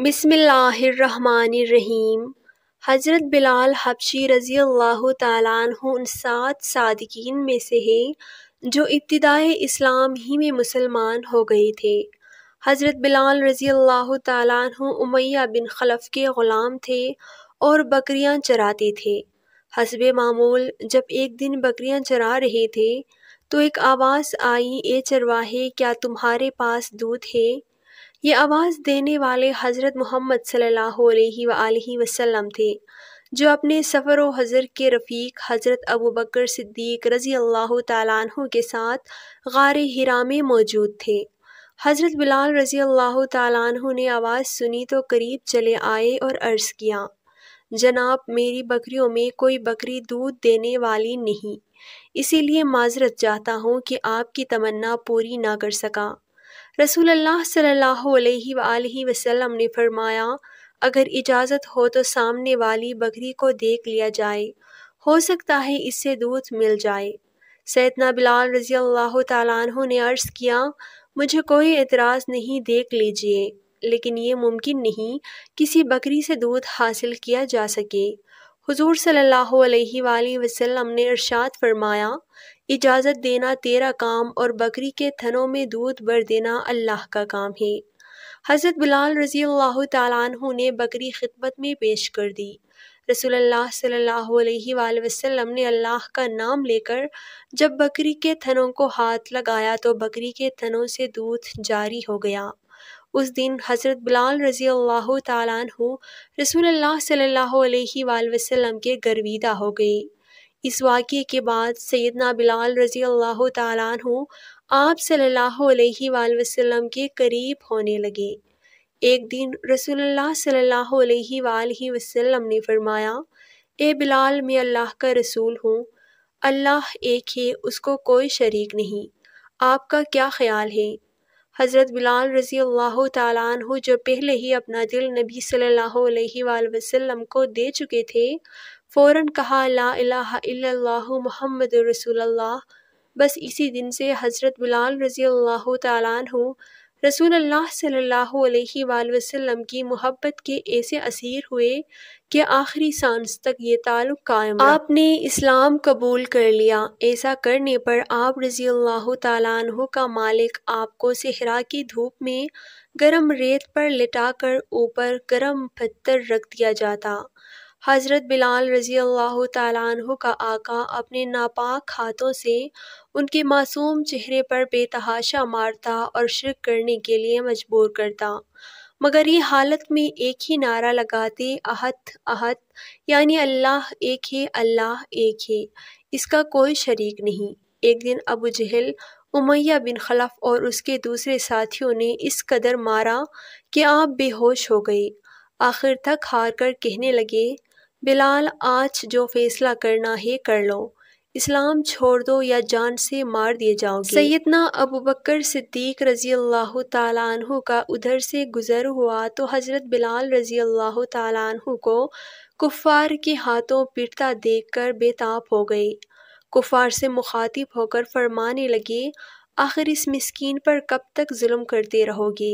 बिसमीम हज़रत बिलाल हबशी रज़ी अल्लाह तुन सात सादकिन में से हैं जो इब्तदाई इस्लाम ही में मुसलमान हो गए थे हज़रत बिलाल रज़ी अल्लाह तुन उमैया बिन खलफ के ग़ुलाम थे और बकरियां चराते थे हसब मामूल जब एक दिन बकरियां चरा रहे थे तो एक आवाज़ आई ए चरवाहे क्या तुम्हारे पास दूध है ये आवाज़ देने वाले हज़रत मोहम्मद सल्लल्लाहु वसम वसल्लम थे जो अपने सफ़र व हज़र के रफ़ीक हज़रत अबू बकर सिद्दीक रज़ी अल्लाह तु के साथ गार हिरा में मौजूद थे हज़रत बिलाल रज़ी अल्लाह तु ने आवाज़ सुनी तो करीब चले आए और अर्ज़ किया जनाब मेरी बकरियों में कोई बकरी दूध देने वाली नहीं इसीलिए माजरत चाहता हूँ कि आपकी तमन्ना पूरी ना कर सका रसूल अल्लाह सल्लल्लाहु अलैहि वसल्लम ने फरमाया अगर इजाज़त हो तो सामने वाली बकरी को देख लिया जाए हो सकता है इससे दूध मिल जाए सैदना बिलाल रज़ी अल्लाह तु ने अर्ज़ किया मुझे कोई एतराज़ नहीं देख लीजिए लेकिन ये मुमकिन नहीं किसी बकरी से दूध हासिल किया जा सके हुजूर सल्लल्लाहु अलैहि वसल्लम ने इरशाद फरमाया इजाज़त देना तेरा काम और बकरी के थनों में दूध भर देना अल्लाह का काम है हज़रत बिलाल रज़ी अल्लाह तु ने बकरी खिदमत में पेश कर दी रसूलुल्लाह सल्लल्लाहु अलैहि वसल्लम ने अल्लाह का नाम लेकर जब बकरी के थनों को हाथ लगाया तो बकरी के थनों से दूध जारी हो गया उस दिन हज़रत बिलाल रज़ी अल्लाह तु रसूल अल्लाह वसम के गर्विदा हो गई इस वाक़े के बाद सैदना बिलाल रज़ी अल्लाह तु आप वसल्लम के करीब होने लगे एक दिन रसोल्ला सल्ला वसल्लम ने फरमाया ए बिलाल मैं अल्लाह का रसूल हूँ अल्लाह एक है उसको कोई शरीक नहीं आपका क्या ख्याल है हज़रत बिलाल रज़ी अल्लाह तु जो पहले ही अपना दिल नबी सल्लल्लाहु अलैहि वसल्लम को दे चुके थे फ़ौरन कहा ला मोहम्मद रसूलुल्लाह बस इसी दिन से हज़रत बिलाल रज़ी अल्लाह तु रसूल अल्लाह सल्लल्लाहु अलैहि वसल्लम की मोहब्बत के ऐसे असीर हुए कि आखिरी सांस तक ये ताल्लुक़ कायम आपने इस्लाम कबूल कर लिया ऐसा करने पर आप रज़ी अल्लाह तु का मालिक आपको सहरा की धूप में गरम रेत पर लिटाकर ऊपर गर्म पत्थर रख दिया जाता हज़रत बिलाल रज़ी अल्लाह तु का आका अपने नापाक हाथों से उनके मासूम चेहरे पर बेतहाशा मारता और शिरक करने के लिए मजबूर करता मगर ये हालत में एक ही नारा लगाते अहत अहत यानी अल्लाह एक है अल्लाह एक है इसका कोई शरीक नहीं एक दिन अबू जहल उमैया बिन खलफ और उसके दूसरे साथियों ने इस कदर मारा कि आप बेहोश हो गए आखिर तक हार कर कहने लगे बिलाल आज जो फैसला करना है कर लो इस्लाम छोड़ दो या जान से मार दिए जाओ सैदना अबू बकर सिद्दीक रज़ी अल्लाह तु का उधर से गुज़र हुआ तो हज़रत बिलाल रज़ी अल्लाह तु को कुफ़ार के हाथों पिटता देखकर बेताब हो गए कुफ़ार से मुखातिब होकर फरमाने लगे आखिर इस मस्किन पर कब तक जुल्म करते रहोगे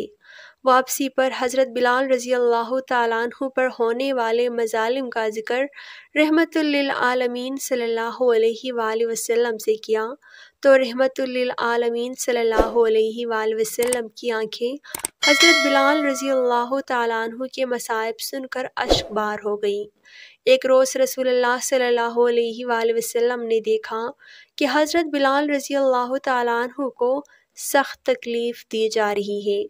वापसी पर हज़रत बिलाल रज़ी अल्लाह तु पर होने वाले मजालम का ज़िक्र रहमतुल्लिलआलमीन सल्ला वसम से किया तो रहमतुल्लिलआलमीन सल्ला वसम की आँखें हज़रत बिलाल रज़ी अल्लाह तु के मसायब सुनकर अशकबार हो गई एक रोज़ रसूलुल्लाह सल्लल्लाहु अलैहि वसल्लम ने देखा कि हज़रत बिलाल रज़ी अल्लाह तु को सख्त तकलीफ़ दी जा रही है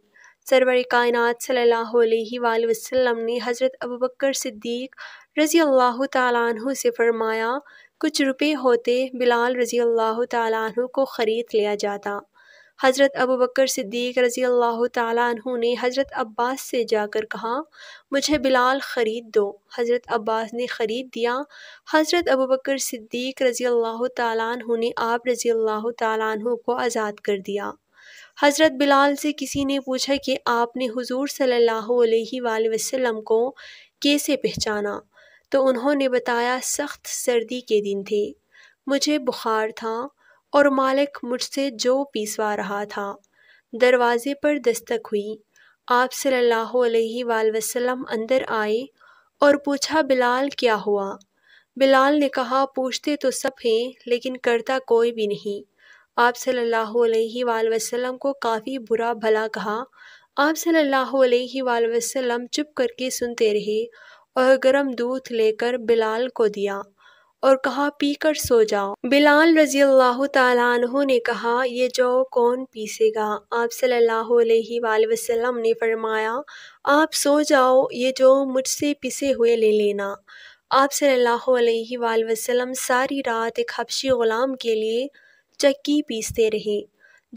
सरवर कायनत सल्हसम ने हज़रत अबूबकर सिद्दीक रज़ी अल्लाह तु से फ़रमाया कुछ रुपये होते बिलाल रज़ी अल्लाह तु को ख़रीद लिया जाता हज़रत अबू बकर सिद्दीक रज़ी अल्लाह तु ने हज़रत अब्बास से जाकर कहा मुझे बिलाल ख़रीद दो हज़रत अब्बास ने ख़रीद दिया हज़रत अबू बकर सिद्दीक रज़ी अल्लाह तु ने आप रज़ी अल्लाह तु को आज़ाद कर दिया हज़रत बिलाल से किसी ने पूछा कि आपने हुजूर सल्लल्लाहु अलैहि को कैसे पहचाना तो उन्होंने बताया सख्त सर्दी के दिन थे मुझे बुखार था और मालिक मुझसे जो पीसवा रहा था दरवाज़े पर दस्तक हुई आप सल्लल्लाहु अलैहि अंदर आए और पूछा बिलाल क्या हुआ बिलाल ने कहा पूछते तो सब हैं लेकिन करता कोई भी नहीं आप सल्लल्लाहु अलैहि वसल्लम को काफ़ी बुरा भला कहा आप सल्लल्लाहु अलैहि वसल्लम चुप करके सुनते रहे और गरम दूध लेकर बिलाल को दिया और कहा पीकर सो जाओ बिलाल रजी अल्लाह तु ने कहा ये जौ कौन पीसेगा आप सल्लल्लाहु अलैहि वसल्लम ने फरमाया आप सो जाओ ये जौ मुझसे पिसे हुए ले लेना आप सल्लल्लाहु अलैहि वसल्लम सारी रात एक हबशी ग़ुलाम के लिए चक्की पीसते रहे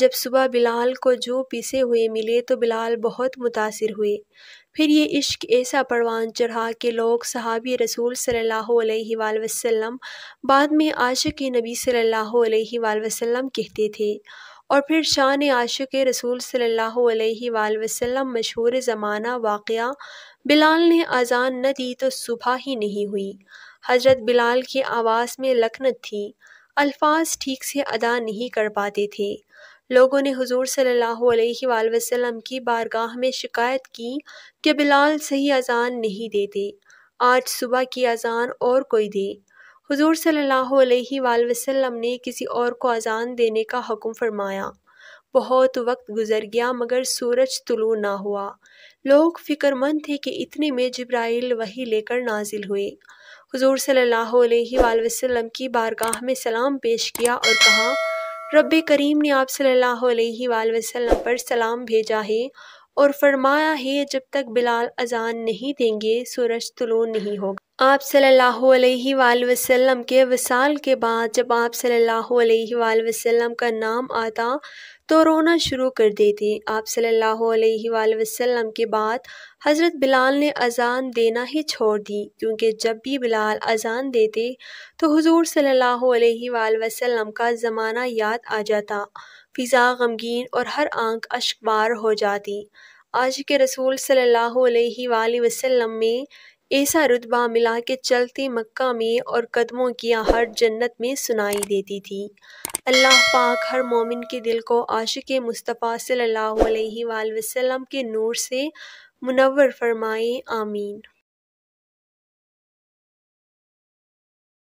जब सुबह बिलाल को जो पीसे हुए मिले तो बिलाल बहुत मुतासर हुए फिर ये इश्क ऐसा परवान चढ़ा कि लोग सहाबी रसूल सल्लल्लाहु अलैहि वसल्लम बाद में आशिक नबी सल्लल्लाहु अलैहि वसल्लम कहते थे और फिर शान आशिक रसूल सल्लल्लाहु अलैहि वसल्लम मशहूर ज़माना वाक़ बिलाल ने अजान न दी तो सुबह ही नहीं हुई हज़रत बिलाल की आवाज़ में लखनत थी अल्फाज ठीक से अदा नहीं कर पाते थे लोगों ने हुजूर सल्लल्लाहु अलैहि वसल्लम की बारगाह में शिकायत की कि बिलाल सही अजान नहीं देते आज सुबह की अजान और कोई दे हुजूर सल्लल्लाहु अलैहि वसल्लम ने किसी और को अजान देने का हुक्म फरमाया बहुत वक्त गुजर गया मगर सूरज तुलू ना हुआ लोग फिक्रमंद थे कि इतने में जब्राइल वही लेकर नाजिल हुए हुजूर सल्लल्लाहु अलैहि वसल्लम की बारगाह में सलाम पेश किया और कहा रब करीम ने आप सल्लल्लाहु अलैहि वसल्लम पर सलाम भेजा है और फरमाया है जब तक बिलाल अजान नहीं देंगे सूरज तुलो नहीं होगा आप सल्लल्लाहु अलैहि वसल्लम के वसाल के बाद जब आप सल्लल्लाहु अलैहि वसल्लम का नाम आता तो रोना शुरू कर थी आप सल्लल्लाहु अलैहि वसल्लम के बाद हज़रत बिलाल ने अज़ान देना ही छोड़ दी क्योंकि जब भी बिलाल अज़ान देते तो हुजूर सल्लल्लाहु अलैहि वसल्लम का ज़माना याद आ जाता फ़िज़ा गमगीन और हर आंख अशकबार हो जाती आज के रसूल सल्लल्लाहु अलैहि वसल्लम में ऐसा रुतबा मिला के चलते मक्का में और कदमों की आहट जन्नत में सुनाई देती थी अल्लाह पाक हर मोमिन के दिल को आशिक मुस्तफ़ा सल्लल्लाहु अलैहि वसल्लम के नूर से मुनवर फरमाए आमीन